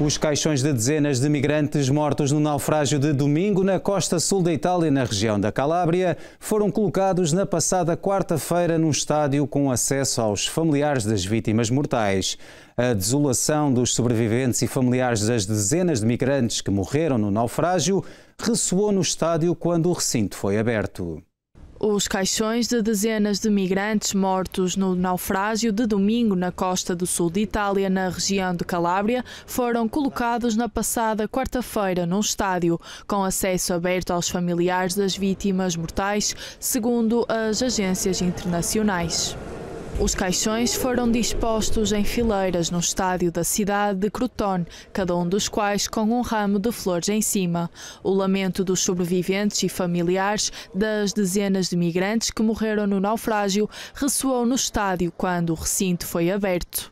Os caixões de dezenas de migrantes mortos no naufrágio de domingo na costa sul da Itália, na região da Calábria, foram colocados na passada quarta-feira num estádio com acesso aos familiares das vítimas mortais. A desolação dos sobreviventes e familiares das dezenas de migrantes que morreram no naufrágio ressoou no estádio quando o recinto foi aberto os caixões de dezenas de migrantes mortos no naufrágio de domingo na costa do sul de Itália, na região de Calábria, foram colocados na passada quarta-feira num estádio, com acesso aberto aos familiares das vítimas mortais, segundo as agências internacionais. Os caixões foram dispostos em fileiras no estádio da cidade de Crotone, cada um dos quais com um ramo de flores em cima. O lamento dos sobreviventes e familiares das dezenas de migrantes que morreram no naufrágio ressoou no estádio quando o recinto foi aberto.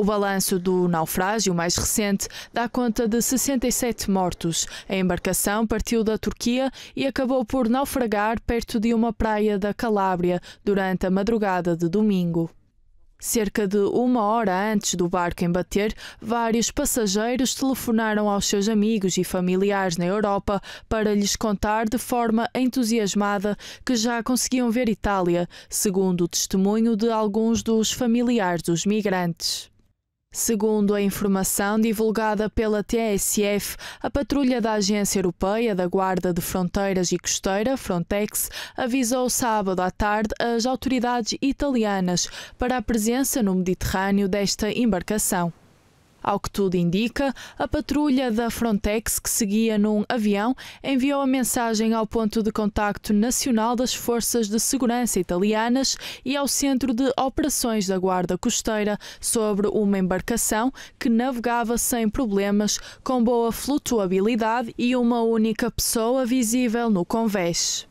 O balanço do naufrágio mais recente dá conta de 67 mortos. A embarcação partiu da Turquia e acabou por naufragar perto de uma praia da Calábria durante a madrugada de domingo. Cerca de uma hora antes do barco embater, vários passageiros telefonaram aos seus amigos e familiares na Europa para lhes contar de forma entusiasmada que já conseguiam ver Itália, segundo o testemunho de alguns dos familiares dos migrantes. Segundo a informação divulgada pela TSF, a patrulha da Agência Europeia da Guarda de Fronteiras e Costeira, Frontex, avisou sábado à tarde as autoridades italianas para a presença no Mediterrâneo desta embarcação. Ao que tudo indica, a patrulha da Frontex, que seguia num avião, enviou a mensagem ao ponto de contacto nacional das forças de segurança italianas e ao centro de operações da Guarda Costeira sobre uma embarcação que navegava sem problemas, com boa flutuabilidade e uma única pessoa visível no convés.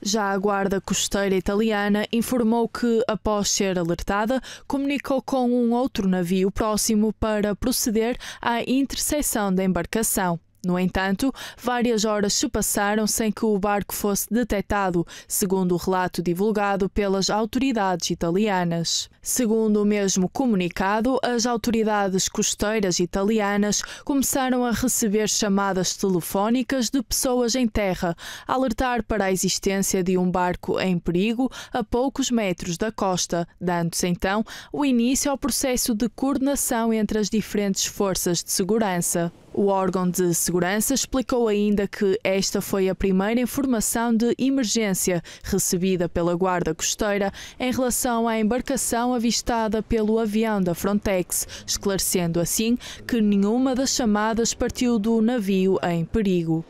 Já a Guarda Costeira Italiana informou que, após ser alertada, comunicou com um outro navio próximo para proceder à interseção da embarcação. No entanto, várias horas se passaram sem que o barco fosse detectado, segundo o relato divulgado pelas autoridades italianas. Segundo o mesmo comunicado, as autoridades costeiras italianas começaram a receber chamadas telefónicas de pessoas em terra, a alertar para a existência de um barco em perigo a poucos metros da costa, dando-se então o início ao processo de coordenação entre as diferentes forças de segurança. O órgão de segurança explicou ainda que esta foi a primeira informação de emergência recebida pela Guarda Costeira em relação à embarcação avistada pelo avião da Frontex, esclarecendo assim que nenhuma das chamadas partiu do navio em perigo.